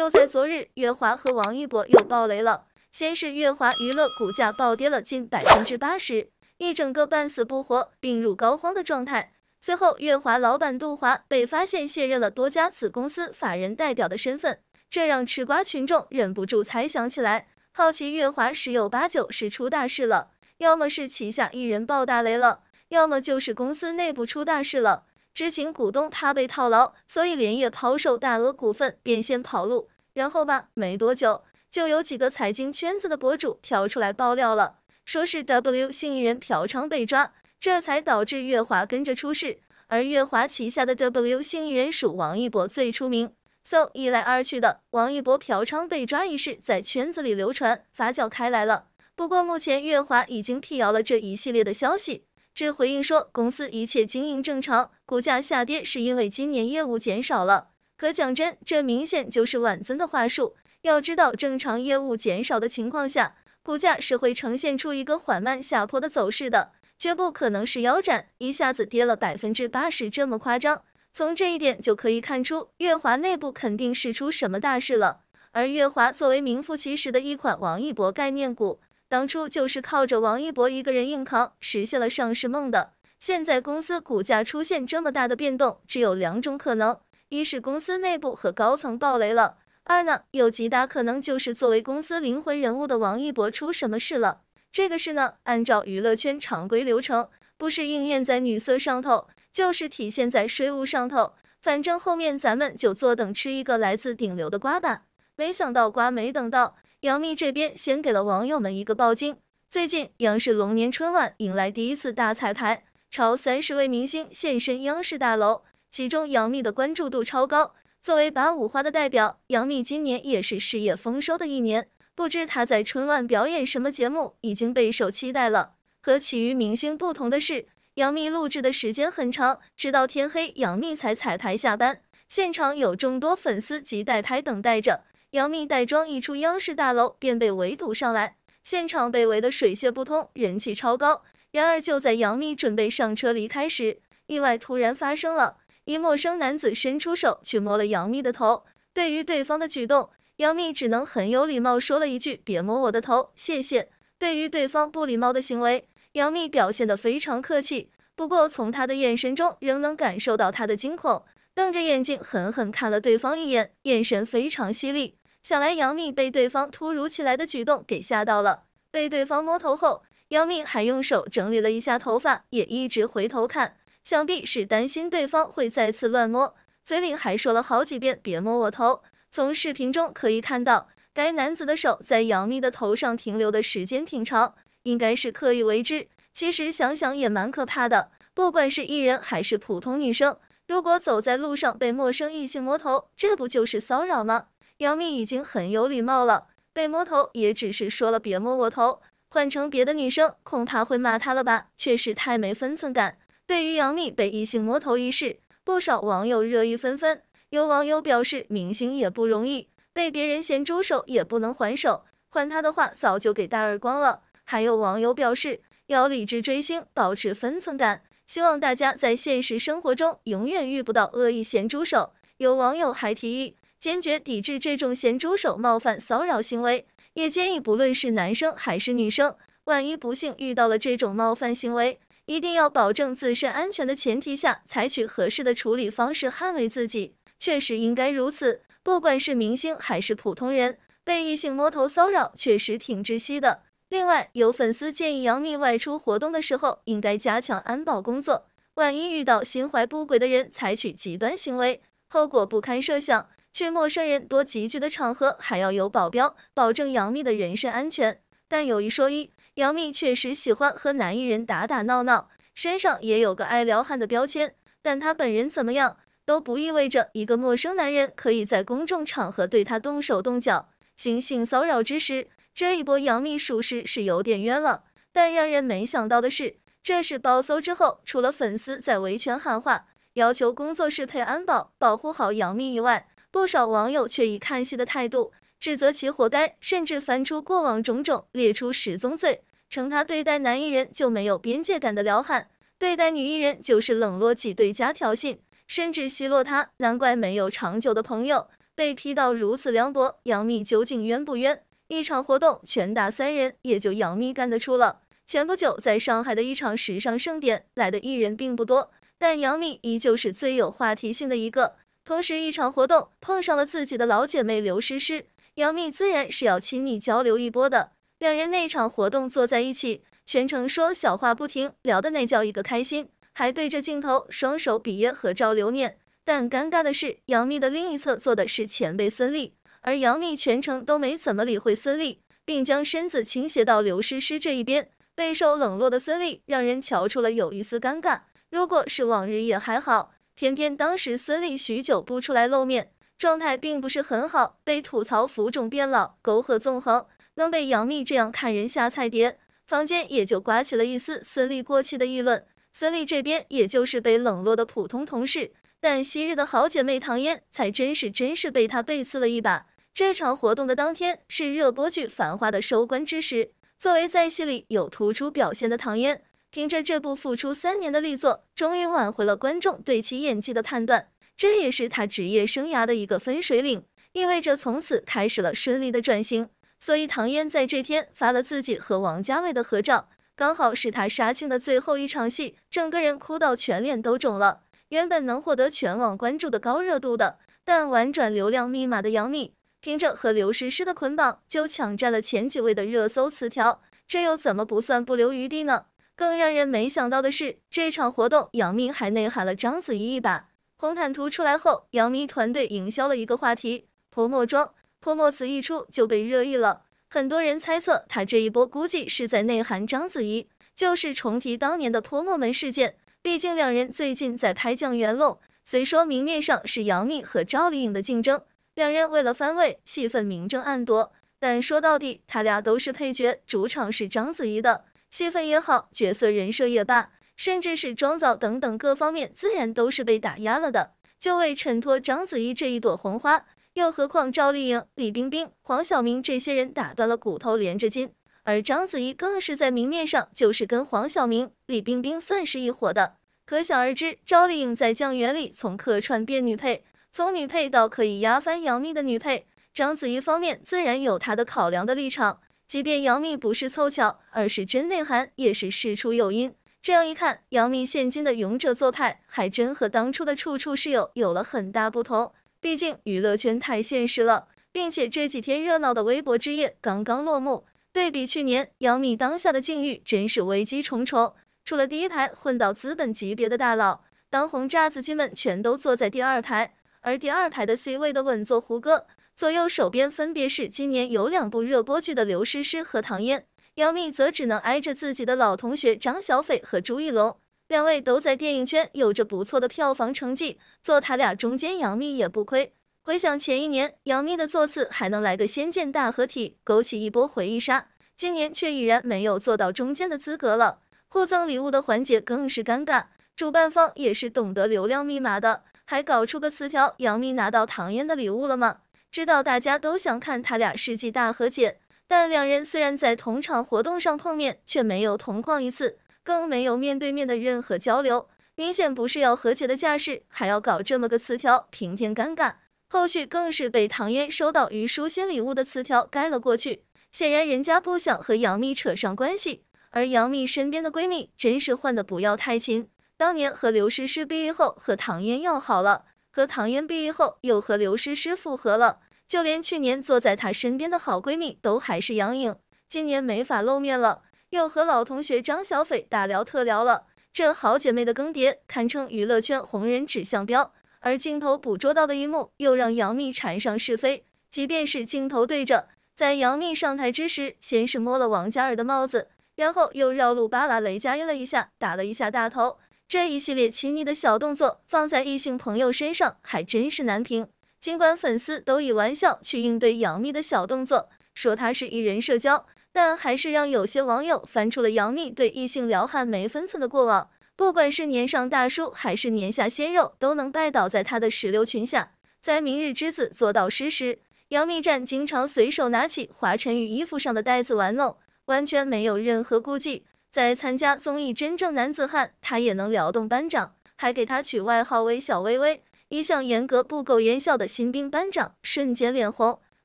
就在昨日，月华和王一博又爆雷了。先是月华娱乐股价暴跌了近百分之八十，一整个半死不活、病入膏肓的状态。随后，月华老板杜华被发现卸任了多家子公司法人代表的身份，这让吃瓜群众忍不住猜想起来，好奇月华十有八九是出大事了，要么是旗下艺人爆大雷了，要么就是公司内部出大事了。知情股东他被套牢，所以连夜抛售大额股份变现跑路。然后吧，没多久就有几个财经圈子的博主跳出来爆料了，说是 W 星艺人嫖娼被抓，这才导致月华跟着出事。而月华旗下的 W 星艺人属王一博最出名，so 一来二去的，王一博嫖娼被抓一事在圈子里流传发酵开来了。不过目前月华已经辟谣了这一系列的消息。是回应说，公司一切经营正常，股价下跌是因为今年业务减少了。可讲真，这明显就是万尊的话术。要知道，正常业务减少的情况下，股价是会呈现出一个缓慢下坡的走势的，绝不可能是腰斩，一下子跌了百分之八十这么夸张。从这一点就可以看出，月华内部肯定是出什么大事了。而月华作为名副其实的一款王一博概念股。当初就是靠着王一博一个人硬扛，实现了上市梦的。现在公司股价出现这么大的变动，只有两种可能：一是公司内部和高层爆雷了；二呢，有极大可能就是作为公司灵魂人物的王一博出什么事了。这个事呢，按照娱乐圈常规流程，不是应验在女色上头，就是体现在税务上头。反正后面咱们就坐等吃一个来自顶流的瓜吧。没想到瓜没等到。杨幂这边先给了网友们一个暴金。最近，央视龙年春晚迎来第一次大彩排，超三十位明星现身央视大楼，其中杨幂的关注度超高。作为把五花的代表，杨幂今年也是事业丰收的一年。不知她在春晚表演什么节目，已经备受期待了。和其余明星不同的是，杨幂录制的时间很长，直到天黑，杨幂才彩排下班。现场有众多粉丝及代拍等待着。杨幂带妆一出央视大楼便被围堵上来，现场被围得水泄不通，人气超高。然而就在杨幂准备上车离开时，意外突然发生了，一陌生男子伸出手去摸了杨幂的头。对于对方的举动，杨幂只能很有礼貌说了一句：“别摸我的头，谢谢。”对于对方不礼貌的行为，杨幂表现得非常客气。不过从他的眼神中仍能感受到他的惊恐，瞪着眼睛狠狠看了对方一眼，眼神非常犀利。想来杨幂被对方突如其来的举动给吓到了，被对方摸头后，杨幂还用手整理了一下头发，也一直回头看，想必是担心对方会再次乱摸，嘴里还说了好几遍别摸我头。从视频中可以看到，该男子的手在杨幂的头上停留的时间挺长，应该是刻意为之。其实想想也蛮可怕的，不管是艺人还是普通女生，如果走在路上被陌生异性摸头，这不就是骚扰吗？杨幂已经很有礼貌了，被摸头也只是说了别摸我头，换成别的女生恐怕会骂她了吧，确实太没分寸感。对于杨幂被异性摸头一事，不少网友热议纷纷。有网友表示，明星也不容易，被别人咸猪手也不能还手，换他的话早就给大耳光了。还有网友表示，要理智追星，保持分寸感，希望大家在现实生活中永远遇不到恶意咸猪手。有网友还提议。坚决抵制这种咸猪手冒犯骚扰行为，也建议不论是男生还是女生，万一不幸遇到了这种冒犯行为，一定要保证自身安全的前提下，采取合适的处理方式捍卫自己。确实应该如此，不管是明星还是普通人，被异性摸头骚扰确实挺窒息的。另外，有粉丝建议杨幂外出活动的时候应该加强安保工作，万一遇到心怀不轨的人采取极端行为，后果不堪设想。去陌生人多集聚的场合还要有保镖，保证杨幂的人身安全。但有一说一，杨幂确实喜欢和男艺人打打闹闹，身上也有个爱撩汉的标签。但她本人怎么样都不意味着一个陌生男人可以在公众场合对她动手动脚、行性骚扰之时，这一波杨幂属实是有点冤了。但让人没想到的是，这是包搜之后，除了粉丝在维权喊话，要求工作室配安保保护好杨幂以外。不少网友却以看戏的态度指责其活该，甚至翻出过往种种，列出十宗罪，称他对待男艺人就没有边界感的撩汉，对待女艺人就是冷落挤兑加挑衅，甚至奚落他，难怪没有长久的朋友。被批到如此凉薄，杨幂究竟冤不冤？一场活动拳打三人，也就杨幂干得出了。前不久在上海的一场时尚盛典，来的艺人并不多，但杨幂依旧是最有话题性的一个。同时，一场活动碰上了自己的老姐妹刘诗诗，杨幂自然是要亲密交流一波的。两人那场活动坐在一起，全程说小话不停，聊的那叫一个开心，还对着镜头双手比耶合照留念。但尴尬的是，杨幂的另一侧坐的是前辈孙俪，而杨幂全程都没怎么理会孙俪，并将身子倾斜到刘诗诗这一边。备受冷落的孙俪让人瞧出了有一丝尴尬，如果是往日也还好。偏偏当时孙俪许久不出来露面，状态并不是很好，被吐槽浮肿变老、沟壑纵横，能被杨幂这样看人下菜碟，房间也就刮起了一丝孙俪过气的议论。孙俪这边也就是被冷落的普通同事，但昔日的好姐妹唐嫣才真是真是被她背刺了一把。这场活动的当天是热播剧《繁花》的收官之时，作为在戏里有突出表现的唐嫣。凭着这部付出三年的力作，终于挽回了观众对其演技的判断，这也是他职业生涯的一个分水岭，意味着从此开始了顺利的转型。所以唐嫣在这天发了自己和王家卫的合照，刚好是他杀青的最后一场戏，整个人哭到全脸都肿了。原本能获得全网关注的高热度的，但玩转流量密码的杨幂，凭着和刘诗诗的捆绑就抢占了前几位的热搜词条，这又怎么不算不留余地呢？更让人没想到的是，这场活动，杨幂还内涵了章子怡一把。红毯图出来后，杨幂团队营销了一个话题“泼墨妆”，泼墨词一出就被热议了。很多人猜测，她这一波估计是在内涵章子怡，就是重提当年的泼墨门事件。毕竟两人最近在拍《将元龙》，虽说明面上是杨幂和赵丽颖的竞争，两人为了翻位，戏份明争暗夺，但说到底，他俩都是配角，主场是章子怡的。戏份也好，角色人设也罢，甚至是妆造等等各方面，自然都是被打压了的，就为衬托章子怡这一朵红花。又何况赵丽颖、李冰冰、黄晓明这些人打断了骨头连着筋，而章子怡更是在明面上就是跟黄晓明、李冰冰算是一伙的，可想而知，赵丽颖在《酱园里》从客串变女配，从女配到可以压翻杨幂的女配，章子怡方面自然有她的考量的立场。即便杨幂不是凑巧，而是真内涵，也是事出有因。这样一看，杨幂现今的勇者做派，还真和当初的处处室友有了很大不同。毕竟娱乐圈太现实了，并且这几天热闹的微博之夜刚刚落幕，对比去年，杨幂当下的境遇真是危机重重。除了第一排混到资本级别的大佬，当红炸子鸡们全都坐在第二排，而第二排的 C 位的稳坐胡歌。左右手边分别是今年有两部热播剧的刘诗诗和唐嫣，杨幂则只能挨着自己的老同学张小斐和朱一龙，两位都在电影圈有着不错的票房成绩，坐他俩中间，杨幂也不亏。回想前一年，杨幂的座次还能来个仙剑大合体，勾起一波回忆杀，今年却已然没有做到中间的资格了。互赠礼物的环节更是尴尬，主办方也是懂得流量密码的，还搞出个词条：杨幂拿到唐嫣的礼物了吗？知道大家都想看他俩世纪大和解，但两人虽然在同场活动上碰面，却没有同框一次，更没有面对面的任何交流，明显不是要和解的架势，还要搞这么个词条，平添尴尬。后续更是被唐嫣收到于书欣礼物的词条盖了过去，显然人家不想和杨幂扯上关系。而杨幂身边的闺蜜真是换的不要太勤，当年和刘诗诗毕业后和唐嫣要好了。和唐嫣毕业后又和刘诗诗复合了，就连去年坐在她身边的好闺蜜都还是杨颖，今年没法露面了，又和老同学张小斐大聊特聊了。这好姐妹的更迭，堪称娱乐圈红人指向标。而镜头捕捉到的一幕，又让杨幂缠上是非。即便是镜头对着，在杨幂上台之时，先是摸了王嘉尔的帽子，然后又绕路扒拉雷佳音了一下，打了一下大头。这一系列亲昵的小动作，放在异性朋友身上还真是难评。尽管粉丝都以玩笑去应对杨幂的小动作，说她是艺人社交，但还是让有些网友翻出了杨幂对异性撩汉没分寸的过往。不管是年上大叔还是年下鲜肉，都能拜倒在她的石榴裙下。在《明日之子》做导师时，杨幂站经常随手拿起华晨宇衣服上的袋子玩弄，完全没有任何顾忌。在参加综艺《真正男子汉》，他也能撩动班长，还给他取外号为“小薇薇”。一向严格不苟言笑的新兵班长瞬间脸红。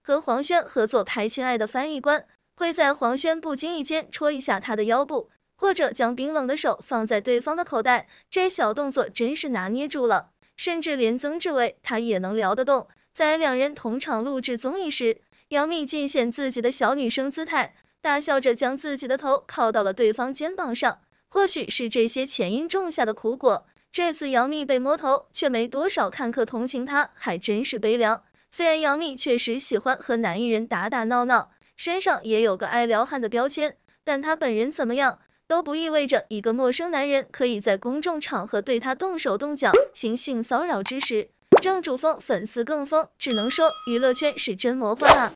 和黄轩合作拍《亲爱的翻译官》，会在黄轩不经意间戳一下他的腰部，或者将冰冷的手放在对方的口袋，这小动作真是拿捏住了。甚至连曾志伟，他也能撩得动。在两人同场录制综艺时，杨幂尽显自己的小女生姿态。大笑着将自己的头靠到了对方肩膀上，或许是这些前因种下的苦果，这次杨幂被摸头，却没多少看客同情她，还真是悲凉。虽然杨幂确实喜欢和男艺人打打闹闹，身上也有个爱撩汉的标签，但她本人怎么样都不意味着一个陌生男人可以在公众场合对她动手动脚、行性骚扰之时，正主疯，粉丝更疯，只能说娱乐圈是真魔幻啊。